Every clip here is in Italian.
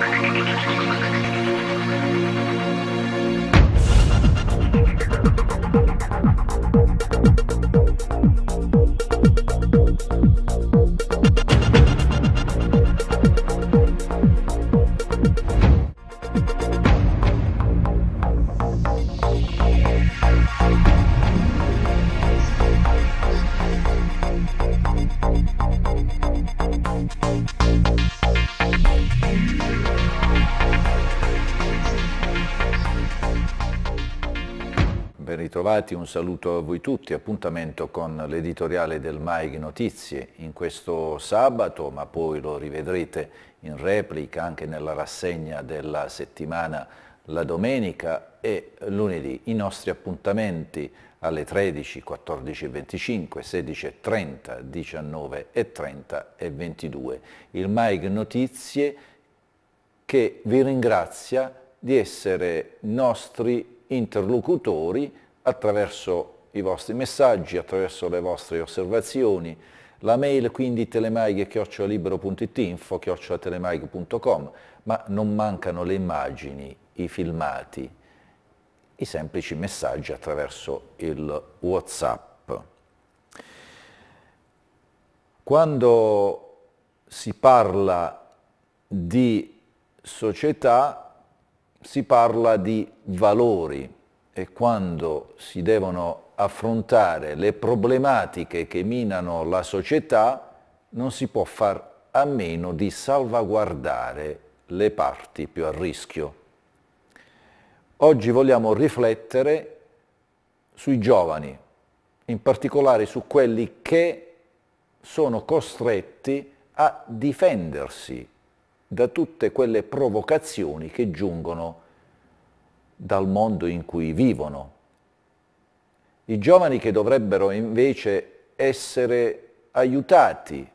Thank you. trovati, un saluto a voi tutti, appuntamento con l'editoriale del MAIG Notizie in questo sabato, ma poi lo rivedrete in replica anche nella rassegna della settimana la domenica e lunedì. I nostri appuntamenti alle 13, 14 e 25, 16 e 30, 19 e 30 e 22. Il MAIG Notizie che vi ringrazia di essere nostri interlocutori attraverso i vostri messaggi, attraverso le vostre osservazioni, la mail quindi telemaghe-libero.it info telemaghe.com, ma non mancano le immagini, i filmati, i semplici messaggi attraverso il Whatsapp. Quando si parla di società si parla di valori, e quando si devono affrontare le problematiche che minano la società, non si può far a meno di salvaguardare le parti più a rischio. Oggi vogliamo riflettere sui giovani, in particolare su quelli che sono costretti a difendersi da tutte quelle provocazioni che giungono dal mondo in cui vivono. I giovani che dovrebbero invece essere aiutati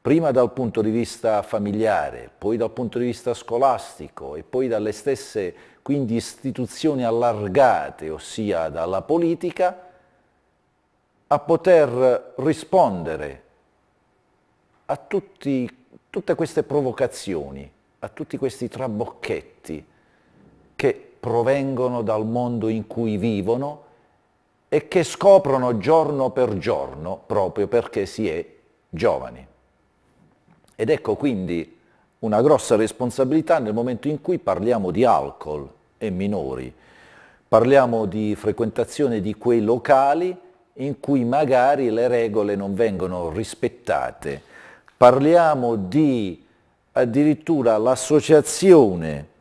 prima dal punto di vista familiare, poi dal punto di vista scolastico e poi dalle stesse quindi istituzioni allargate, ossia dalla politica, a poter rispondere a tutti, tutte queste provocazioni, a tutti questi trabocchetti provengono dal mondo in cui vivono e che scoprono giorno per giorno proprio perché si è giovani. Ed ecco quindi una grossa responsabilità nel momento in cui parliamo di alcol e minori, parliamo di frequentazione di quei locali in cui magari le regole non vengono rispettate, parliamo di addirittura l'associazione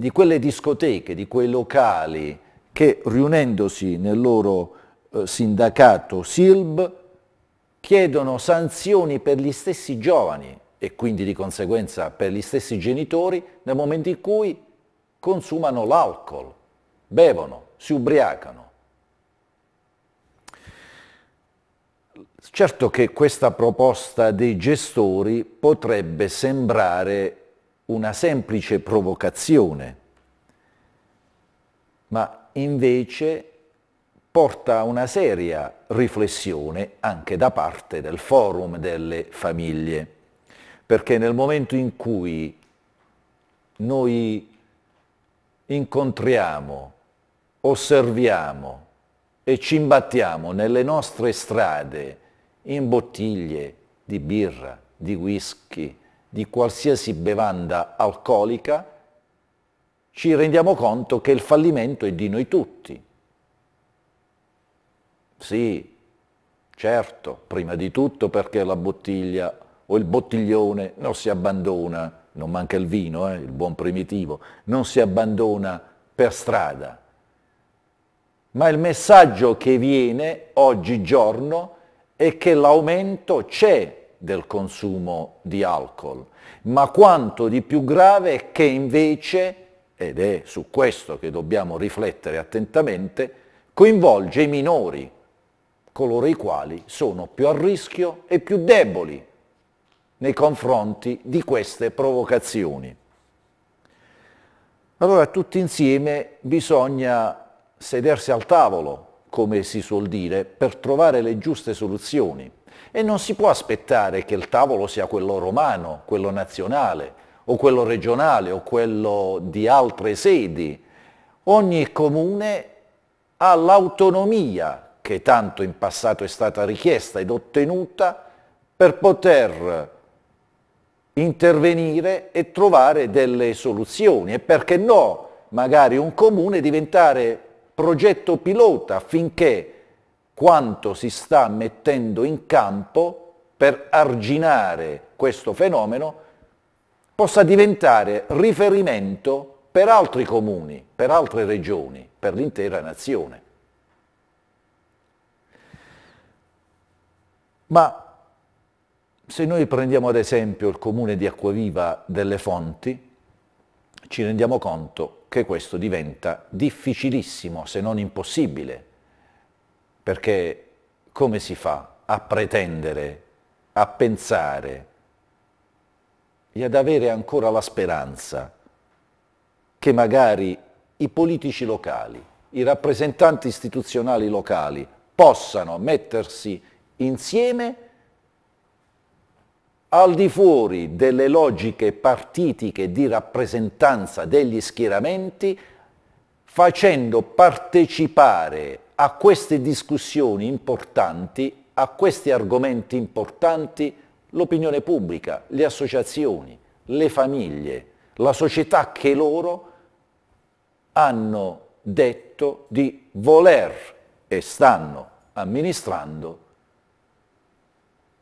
di quelle discoteche, di quei locali che riunendosi nel loro eh, sindacato SILB chiedono sanzioni per gli stessi giovani e quindi di conseguenza per gli stessi genitori nel momento in cui consumano l'alcol, bevono, si ubriacano. Certo che questa proposta dei gestori potrebbe sembrare una semplice provocazione, ma invece porta a una seria riflessione anche da parte del forum delle famiglie, perché nel momento in cui noi incontriamo, osserviamo e ci imbattiamo nelle nostre strade in bottiglie di birra, di whisky, di qualsiasi bevanda alcolica, ci rendiamo conto che il fallimento è di noi tutti. Sì, certo, prima di tutto perché la bottiglia o il bottiglione non si abbandona, non manca il vino, eh, il buon primitivo, non si abbandona per strada. Ma il messaggio che viene oggigiorno è che l'aumento c'è del consumo di alcol, ma quanto di più grave è che invece, ed è su questo che dobbiamo riflettere attentamente, coinvolge i minori, coloro i quali sono più a rischio e più deboli nei confronti di queste provocazioni. Allora tutti insieme bisogna sedersi al tavolo come si suol dire, per trovare le giuste soluzioni. E non si può aspettare che il tavolo sia quello romano, quello nazionale, o quello regionale, o quello di altre sedi. Ogni comune ha l'autonomia che tanto in passato è stata richiesta ed ottenuta per poter intervenire e trovare delle soluzioni e perché no, magari un comune diventare progetto pilota affinché quanto si sta mettendo in campo per arginare questo fenomeno possa diventare riferimento per altri comuni, per altre regioni, per l'intera nazione. Ma se noi prendiamo ad esempio il comune di Acquaviva delle Fonti, ci rendiamo conto che questo diventa difficilissimo, se non impossibile, perché come si fa a pretendere, a pensare e ad avere ancora la speranza che magari i politici locali, i rappresentanti istituzionali locali possano mettersi insieme al di fuori delle logiche partitiche di rappresentanza degli schieramenti, facendo partecipare a queste discussioni importanti, a questi argomenti importanti, l'opinione pubblica, le associazioni, le famiglie, la società che loro hanno detto di voler e stanno amministrando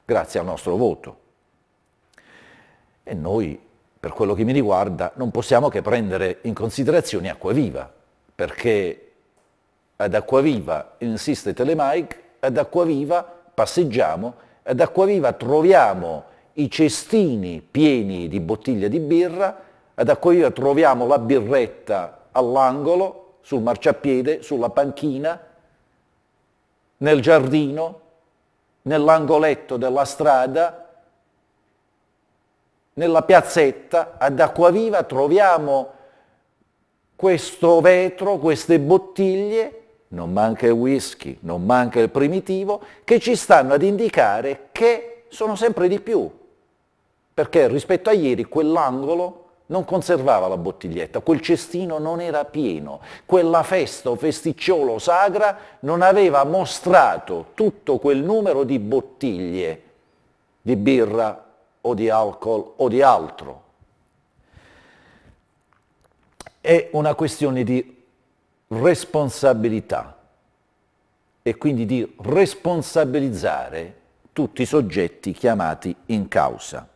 grazie al nostro voto e noi, per quello che mi riguarda, non possiamo che prendere in considerazione Acquaviva, perché ad Acquaviva insiste Telemike, ad Acquaviva passeggiamo, ad Acquaviva troviamo i cestini pieni di bottiglie di birra, ad Acquaviva troviamo la birretta all'angolo, sul marciapiede, sulla panchina, nel giardino, nell'angoletto della strada, nella piazzetta ad Acquaviva troviamo questo vetro, queste bottiglie, non manca il whisky, non manca il primitivo, che ci stanno ad indicare che sono sempre di più, perché rispetto a ieri quell'angolo non conservava la bottiglietta, quel cestino non era pieno, quella festa o festicciolo sagra non aveva mostrato tutto quel numero di bottiglie di birra o di alcol o di altro. È una questione di responsabilità e quindi di responsabilizzare tutti i soggetti chiamati in causa.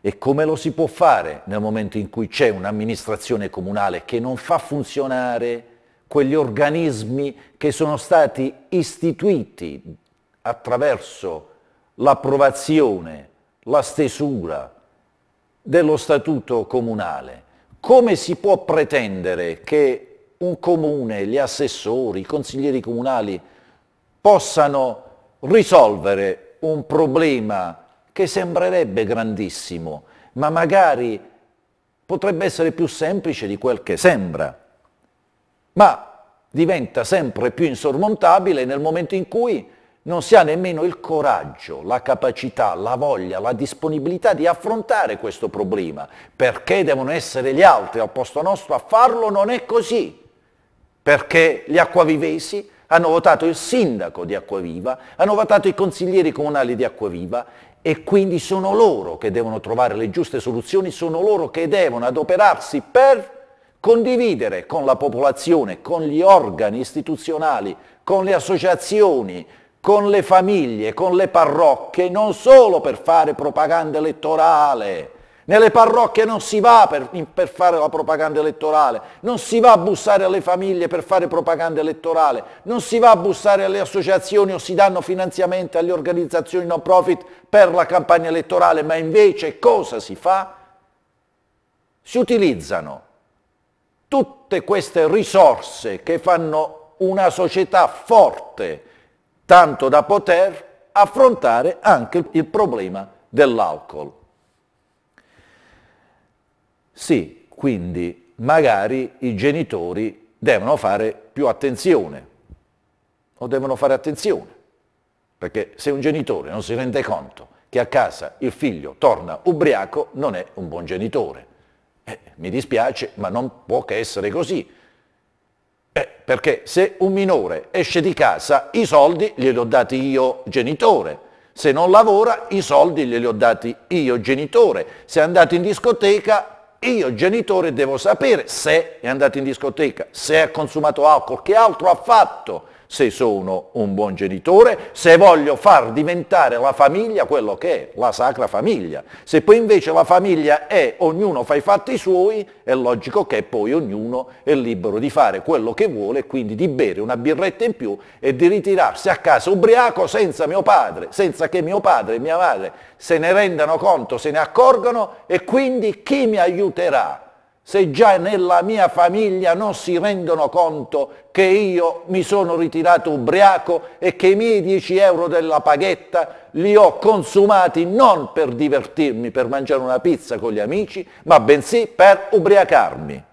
E come lo si può fare nel momento in cui c'è un'amministrazione comunale che non fa funzionare quegli organismi che sono stati istituiti attraverso l'approvazione la stesura dello statuto comunale, come si può pretendere che un comune, gli assessori, i consiglieri comunali possano risolvere un problema che sembrerebbe grandissimo, ma magari potrebbe essere più semplice di quel che sembra, ma diventa sempre più insormontabile nel momento in cui non si ha nemmeno il coraggio, la capacità, la voglia, la disponibilità di affrontare questo problema, perché devono essere gli altri al posto nostro a farlo, non è così, perché gli acquavivesi hanno votato il sindaco di Acquaviva, hanno votato i consiglieri comunali di Acquaviva e quindi sono loro che devono trovare le giuste soluzioni, sono loro che devono adoperarsi per condividere con la popolazione, con gli organi istituzionali, con le associazioni, con le famiglie, con le parrocchie, non solo per fare propaganda elettorale. Nelle parrocchie non si va per, per, fare la propaganda elettorale, non si va a bussare alle famiglie per fare propaganda elettorale, non si va a bussare alle associazioni o si danno finanziamenti alle organizzazioni non profit per la campagna elettorale, ma invece cosa si fa? Si utilizzano tutte queste risorse che fanno una società forte, tanto da poter affrontare anche il problema dell'alcol. Sì, quindi magari i genitori devono fare più attenzione, o devono fare attenzione, perché se un genitore non si rende conto che a casa il figlio torna ubriaco, non è un buon genitore. Eh, mi dispiace, ma non può che essere così, eh, perché se un minore esce di casa, i soldi glieli ho dati io genitore. Se non lavora, i soldi glieli ho dati io genitore. Se è andato in discoteca, io genitore devo sapere se è andato in discoteca, se ha consumato alcol, che altro ha fatto se sono un buon genitore, se voglio far diventare la famiglia quello che è, la sacra famiglia. Se poi invece la famiglia è ognuno fa i fatti suoi, è logico che poi ognuno è libero di fare quello che vuole, quindi di bere una birretta in più e di ritirarsi a casa ubriaco senza mio padre, senza che mio padre e mia madre se ne rendano conto, se ne accorgano e quindi chi mi aiuterà? se già nella mia famiglia non si rendono conto che io mi sono ritirato ubriaco e che i miei 10 euro della paghetta li ho consumati non per divertirmi, per mangiare una pizza con gli amici, ma bensì per ubriacarmi.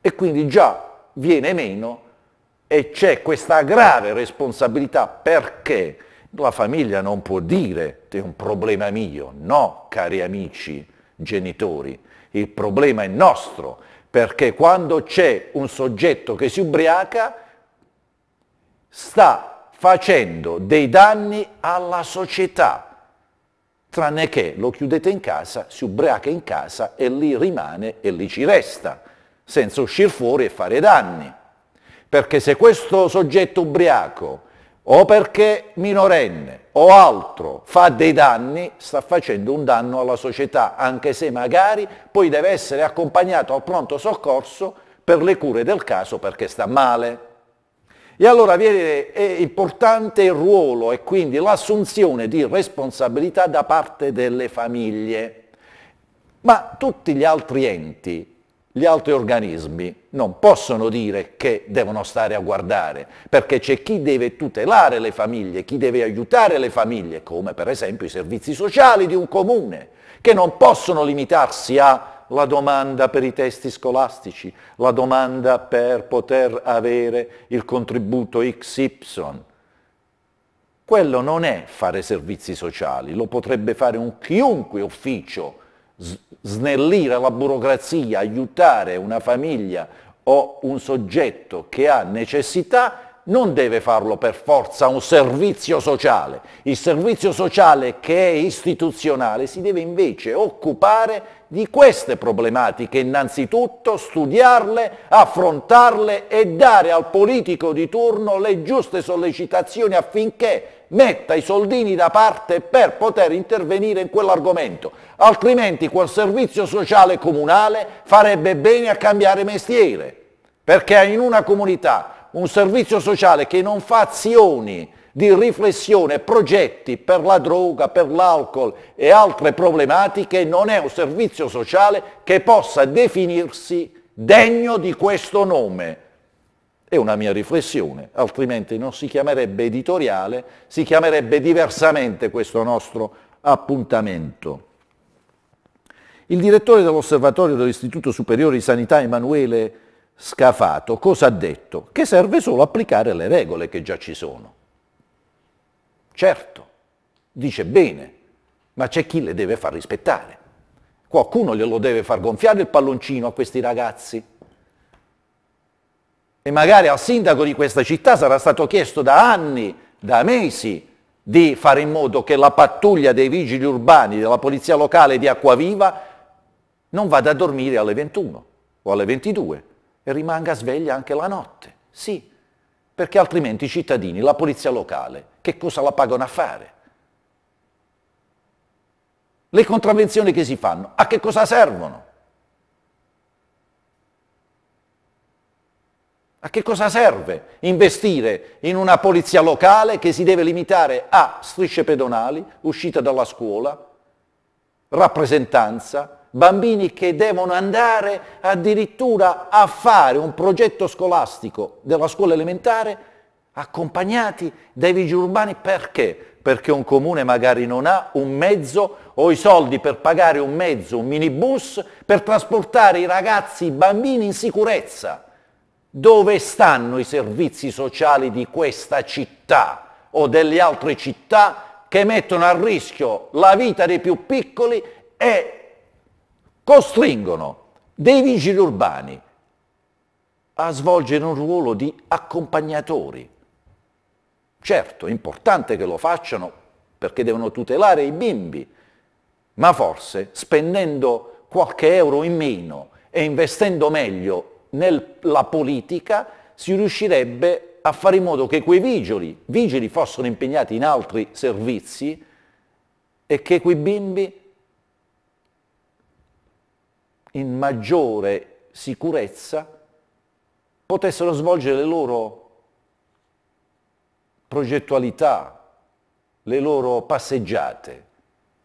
E quindi già viene meno e c'è questa grave responsabilità perché la famiglia non può dire che è un problema mio, no cari amici genitori il problema è nostro, perché quando c'è un soggetto che si ubriaca sta facendo dei danni alla società, tranne che lo chiudete in casa, si ubriaca in casa e lì rimane e lì ci resta, senza uscire fuori e fare danni. Perché se questo soggetto ubriaco o perché minorenne o altro fa dei danni, sta facendo un danno alla società, anche se magari poi deve essere accompagnato al pronto soccorso per le cure del caso perché sta male. E allora è importante il ruolo e quindi l'assunzione di responsabilità da parte delle famiglie. Ma tutti gli altri enti gli altri organismi non possono dire che devono stare a guardare, perché c'è chi deve tutelare le famiglie, chi deve aiutare le famiglie, come per esempio i servizi sociali di un comune, che non possono limitarsi alla domanda per i testi scolastici, la domanda per poter avere il contributo XY. Quello non è fare servizi sociali, lo potrebbe fare un chiunque ufficio snellire la burocrazia, aiutare una famiglia o un soggetto che ha necessità non deve farlo per forza un servizio sociale. Il servizio sociale che è istituzionale si deve invece occupare di queste problematiche, innanzitutto studiarle, affrontarle e dare al politico di turno le giuste sollecitazioni affinché metta i soldini da parte per poter intervenire in quell'argomento, altrimenti quel servizio sociale comunale farebbe bene a cambiare mestiere, perché in una comunità un servizio sociale che non fa azioni di riflessione, progetti per la droga, per l'alcol e altre problematiche, non è un servizio sociale che possa definirsi degno di questo nome, è una mia riflessione, altrimenti non si chiamerebbe editoriale, si chiamerebbe diversamente questo nostro appuntamento. Il direttore dell'osservatorio dell'Istituto Superiore di Sanità Emanuele Scafato cosa ha detto? Che serve solo applicare le regole che già ci sono. Certo, dice bene, ma c'è chi le deve far rispettare. Qualcuno glielo deve far gonfiare il palloncino a questi ragazzi. E magari al sindaco di questa città sarà stato chiesto da anni, da mesi, di fare in modo che la pattuglia dei vigili urbani, della polizia locale di Acquaviva, non vada a dormire alle 21 o alle 22 e rimanga sveglia anche la notte. Sì, perché altrimenti i cittadini, la polizia locale, che cosa la pagano a fare? Le contravvenzioni che si fanno, a che cosa servono? A che cosa serve investire in una polizia locale che si deve limitare a strisce pedonali, uscita dalla scuola, rappresentanza, bambini che devono andare addirittura a fare un progetto scolastico della scuola elementare accompagnati dai vigili urbani perché? Perché un comune magari non ha un mezzo o i soldi per pagare un mezzo, un minibus, per trasportare i ragazzi, i bambini in sicurezza. Dove stanno i servizi sociali di questa città o delle altre città che mettono a rischio la vita dei più piccoli e costringono dei vigili urbani a svolgere un ruolo di accompagnatori. Certo, è importante che lo facciano perché devono tutelare i bimbi, ma forse spendendo qualche euro in meno e investendo meglio nella politica si riuscirebbe a fare in modo che quei vigili, vigili fossero impegnati in altri servizi e che quei bimbi in maggiore sicurezza potessero svolgere le loro progettualità, le loro passeggiate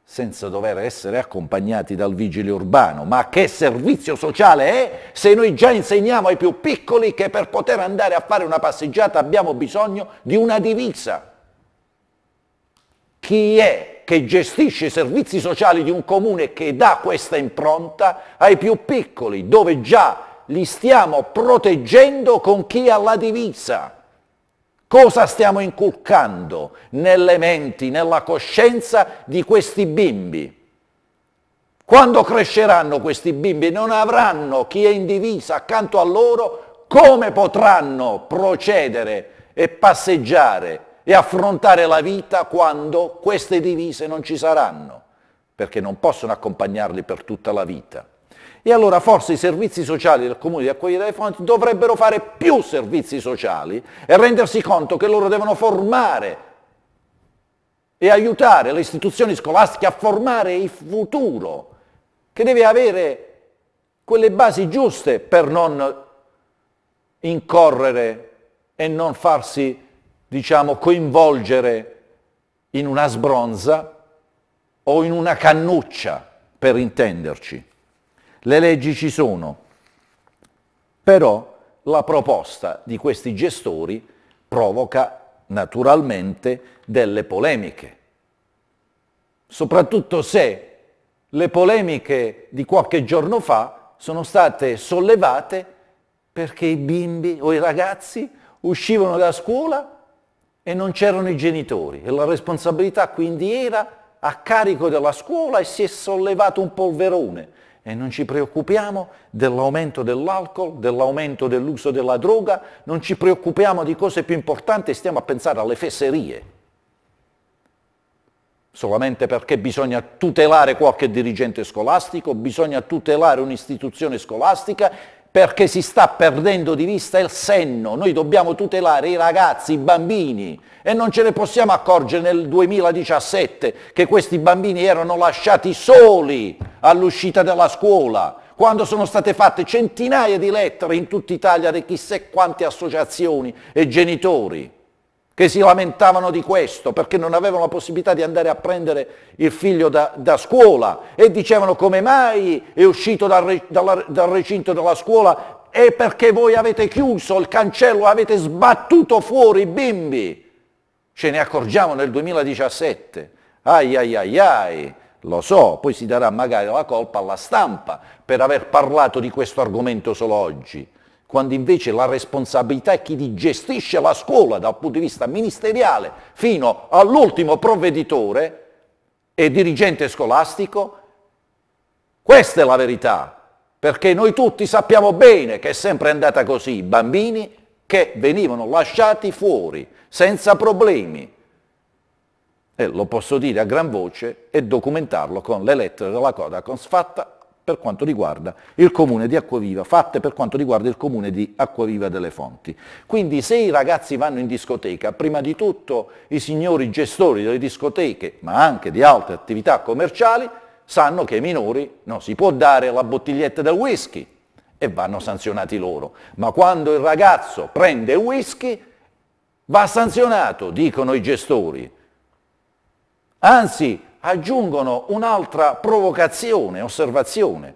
senza dover essere accompagnati dal vigile urbano. Ma che servizio sociale è se noi già insegniamo ai più piccoli che per poter andare a fare una passeggiata abbiamo bisogno di una divisa? Chi è che gestisce i servizi sociali di un comune che dà questa impronta ai più piccoli, dove già li stiamo proteggendo con chi ha la divisa? Cosa stiamo inculcando nelle menti, nella coscienza di questi bimbi? Quando cresceranno questi bimbi non avranno chi è in divisa accanto a loro, come potranno procedere e passeggiare e affrontare la vita quando queste divise non ci saranno? Perché non possono accompagnarli per tutta la vita. E allora forse i servizi sociali del comune di accogliere dei Fonti dovrebbero fare più servizi sociali e rendersi conto che loro devono formare e aiutare le istituzioni scolastiche a formare il futuro, che deve avere quelle basi giuste per non incorrere e non farsi, diciamo, coinvolgere in una sbronza o in una cannuccia, per intenderci. Le leggi ci sono, però la proposta di questi gestori provoca naturalmente delle polemiche, soprattutto se le polemiche di qualche giorno fa sono state sollevate perché i bimbi o i ragazzi uscivano da scuola e non c'erano i genitori e la responsabilità quindi era a carico della scuola e si è sollevato un polverone e non ci preoccupiamo dell'aumento dell'alcol, dell'aumento dell'uso della droga, non ci preoccupiamo di cose più importanti, stiamo a pensare alle fesserie, solamente perché bisogna tutelare qualche dirigente scolastico, bisogna tutelare un'istituzione scolastica perché si sta perdendo di vista il senno, noi dobbiamo tutelare i ragazzi, i bambini e non ce ne possiamo accorgere nel 2017 che questi bambini erano lasciati soli all'uscita dalla scuola, quando sono state fatte centinaia di lettere in tutta Italia da chissà quante associazioni e genitori che si lamentavano di questo perché non avevano la possibilità di andare a prendere il figlio da, da scuola e dicevano come mai è uscito dal, dal, dal recinto della scuola e perché voi avete chiuso il cancello, avete sbattuto fuori i bimbi. Ce ne accorgiamo nel 2017. Ai ai ai ai, lo so, poi si darà magari la colpa alla stampa per aver parlato di questo argomento solo oggi quando invece la responsabilità è chi gestisce la scuola dal punto di vista ministeriale fino all'ultimo provveditore e dirigente scolastico, questa è la verità, perché noi tutti sappiamo bene che è sempre andata così, i bambini che venivano lasciati fuori senza problemi, e lo posso dire a gran voce e documentarlo con le lettere della Codacons fatta per quanto riguarda il comune di Acquaviva, fatte per quanto riguarda il comune di Acquaviva delle Fonti. Quindi se i ragazzi vanno in discoteca, prima di tutto i signori gestori delle discoteche, ma anche di altre attività commerciali, sanno che ai minori non si può dare la bottiglietta del whisky e vanno sanzionati loro. Ma quando il ragazzo prende whisky, va sanzionato, dicono i gestori. Anzi, aggiungono un'altra provocazione, osservazione.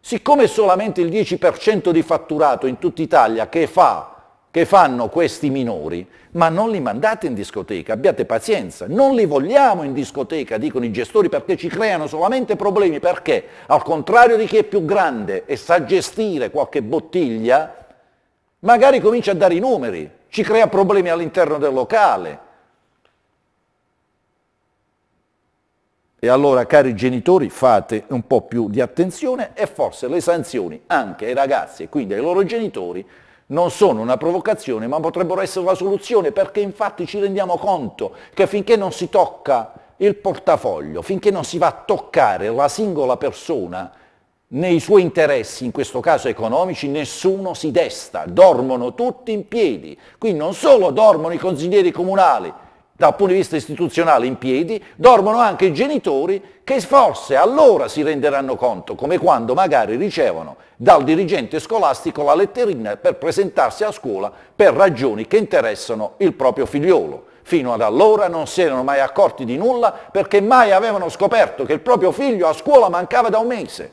Siccome è solamente il 10% di fatturato in tutta Italia che, fa, che fanno questi minori, ma non li mandate in discoteca, abbiate pazienza, non li vogliamo in discoteca, dicono i gestori, perché ci creano solamente problemi, perché al contrario di chi è più grande e sa gestire qualche bottiglia, magari comincia a dare i numeri, ci crea problemi all'interno del locale, E allora, cari genitori, fate un po' più di attenzione e forse le sanzioni anche ai ragazzi e quindi ai loro genitori non sono una provocazione, ma potrebbero essere la soluzione, perché infatti ci rendiamo conto che finché non si tocca il portafoglio, finché non si va a toccare la singola persona nei suoi interessi, in questo caso economici, nessuno si desta, dormono tutti in piedi. Qui non solo dormono i consiglieri comunali, dal punto di vista istituzionale in piedi, dormono anche i genitori che forse allora si renderanno conto, come quando magari ricevono dal dirigente scolastico la letterina per presentarsi a scuola per ragioni che interessano il proprio figliolo. Fino ad allora non si erano mai accorti di nulla perché mai avevano scoperto che il proprio figlio a scuola mancava da un mese.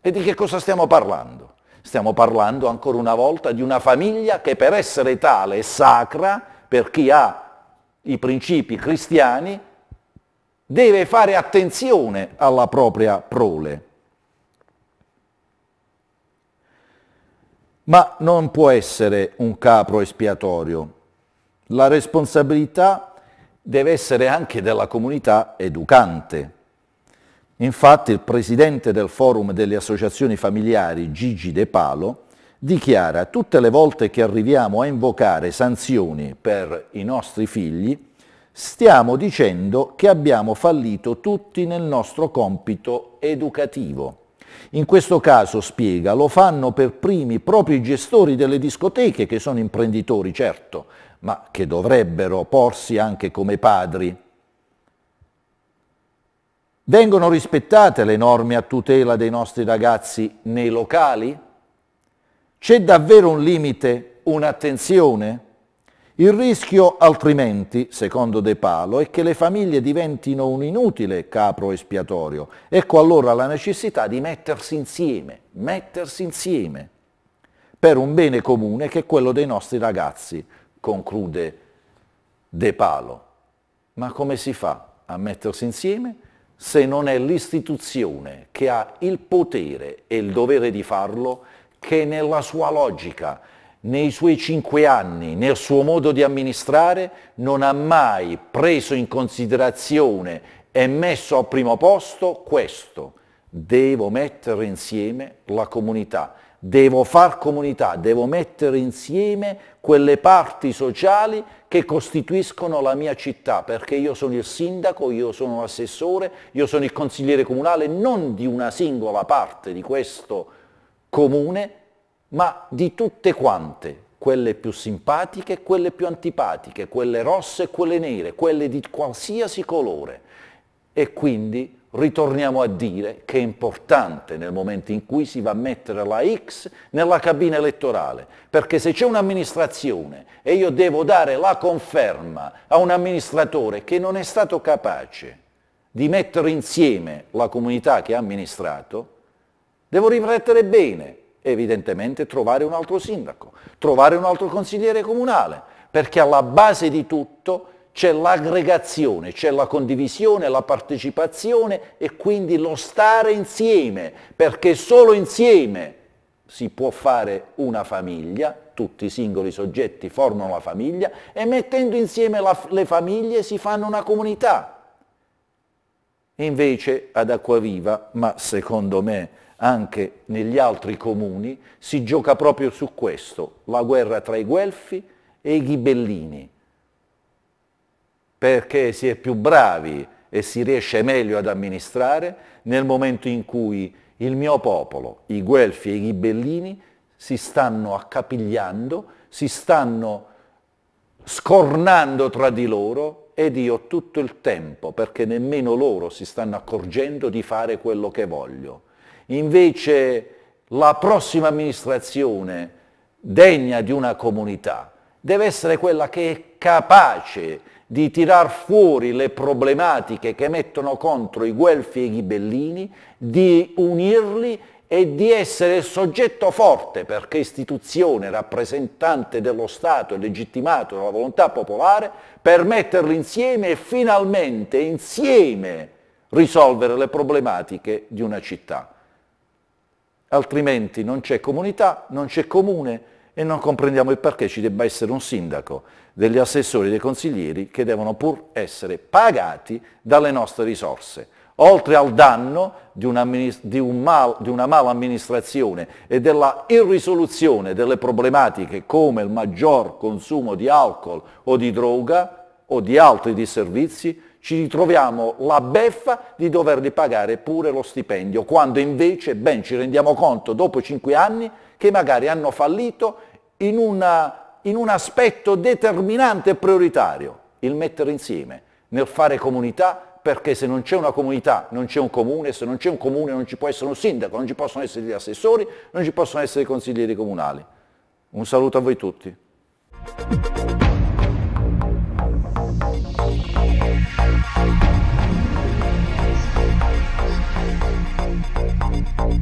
E di che cosa stiamo parlando? Stiamo parlando ancora una volta di una famiglia che per essere tale e sacra per chi ha i principi cristiani, deve fare attenzione alla propria prole. Ma non può essere un capro espiatorio. La responsabilità deve essere anche della comunità educante. Infatti il presidente del forum delle associazioni familiari, Gigi De Palo, dichiara tutte le volte che arriviamo a invocare sanzioni per i nostri figli, stiamo dicendo che abbiamo fallito tutti nel nostro compito educativo. In questo caso, spiega, lo fanno per primi i propri gestori delle discoteche, che sono imprenditori, certo, ma che dovrebbero porsi anche come padri. Vengono rispettate le norme a tutela dei nostri ragazzi nei locali? C'è davvero un limite, un'attenzione? Il rischio altrimenti, secondo De Palo, è che le famiglie diventino un inutile capro espiatorio. Ecco allora la necessità di mettersi insieme, mettersi insieme, per un bene comune che è quello dei nostri ragazzi, conclude De Palo. Ma come si fa a mettersi insieme se non è l'istituzione che ha il potere e il dovere di farlo che nella sua logica, nei suoi cinque anni, nel suo modo di amministrare, non ha mai preso in considerazione e messo al primo posto questo. Devo mettere insieme la comunità, devo far comunità, devo mettere insieme quelle parti sociali che costituiscono la mia città, perché io sono il sindaco, io sono l'assessore, io sono il consigliere comunale non di una singola parte di questo comune, ma di tutte quante, quelle più simpatiche, quelle più antipatiche, quelle rosse e quelle nere, quelle di qualsiasi colore. E quindi ritorniamo a dire che è importante nel momento in cui si va a mettere la X nella cabina elettorale, perché se c'è un'amministrazione e io devo dare la conferma a un amministratore che non è stato capace di mettere insieme la comunità che ha amministrato, Devo riflettere bene, evidentemente trovare un altro sindaco, trovare un altro consigliere comunale, perché alla base di tutto c'è l'aggregazione, c'è la condivisione, la partecipazione e quindi lo stare insieme, perché solo insieme si può fare una famiglia, tutti i singoli soggetti formano la famiglia e mettendo insieme la, le famiglie si fanno una comunità. Invece ad Acquaviva, ma secondo me anche negli altri comuni, si gioca proprio su questo, la guerra tra i Guelfi e i Ghibellini, perché si è più bravi e si riesce meglio ad amministrare nel momento in cui il mio popolo, i Guelfi e i Ghibellini, si stanno accapigliando, si stanno scornando tra di loro ed io tutto il tempo, perché nemmeno loro si stanno accorgendo di fare quello che voglio. Invece la prossima amministrazione degna di una comunità deve essere quella che è capace di tirar fuori le problematiche che mettono contro i guelfi e i ghibellini, di unirli e di essere il soggetto forte perché istituzione, rappresentante dello Stato e legittimato dalla volontà popolare, per metterli insieme e finalmente insieme risolvere le problematiche di una città altrimenti non c'è comunità, non c'è comune e non comprendiamo il perché ci debba essere un sindaco, degli assessori, dei consiglieri che devono pur essere pagati dalle nostre risorse. Oltre al danno di una, di un mal, di una mala amministrazione e della irrisoluzione delle problematiche come il maggior consumo di alcol o di droga o di altri disservizi, ci ritroviamo la beffa di doverli pagare pure lo stipendio, quando invece ben ci rendiamo conto dopo cinque anni che magari hanno fallito in, una, in un aspetto determinante e prioritario, il mettere insieme, nel fare comunità, perché se non c'è una comunità non c'è un comune, se non c'è un comune non ci può essere un sindaco, non ci possono essere gli assessori, non ci possono essere i consiglieri comunali. Un saluto a voi tutti.